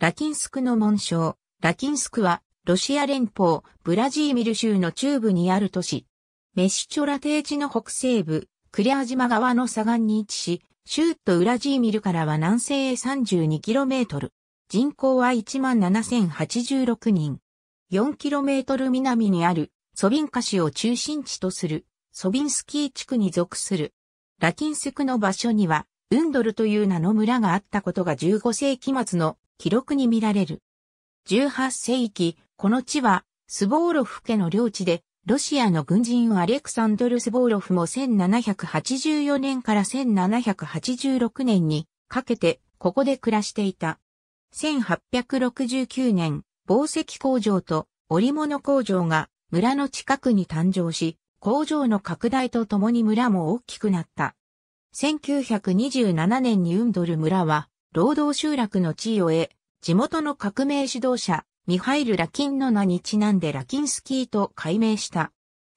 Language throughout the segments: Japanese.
ラキンスクの紋章。ラキンスクは、ロシア連邦、ブラジーミル州の中部にある都市。メシチョラ低地の北西部、クリア島側の左岸に位置し、州都ウラジーミルからは南西へ 32km。人口は17,086人。4km 南にある、ソビンカ市を中心地とする、ソビンスキー地区に属する。ラキンスクの場所には、ウンドルという名の村があったことが15世紀末の記録に見られる。18世紀、この地は、スボーロフ家の領地で、ロシアの軍人アレクサンドル・スボーロフも1784年から1786年にかけて、ここで暮らしていた。1869年、宝石工場と織物工場が村の近くに誕生し、工場の拡大とともに村も大きくなった。1927年にウンドル村は労働集落の地位を得、地元の革命指導者、ミハイル・ラキンの名にちなんでラキンスキーと改名した。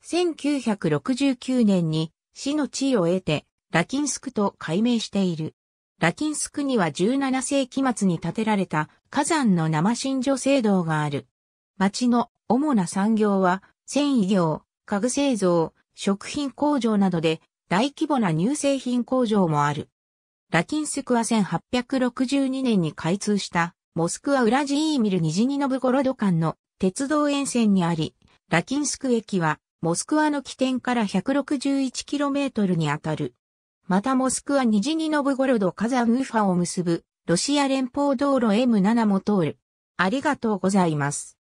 1969年に市の地位を得て、ラキンスクと改名している。ラキンスクには17世紀末に建てられた火山の生新所聖堂がある。町の主な産業は、繊維業、家具製造、食品工場などで大規模な乳製品工場もある。ラキンスクは1862年に開通したモスクワウラジーミルニジニノブゴロド間の鉄道沿線にあり、ラキンスク駅はモスクワの起点から 161km にあたる。またモスクワニジニノブゴロドカザンウファを結ぶロシア連邦道路 M7 も通る。ありがとうございます。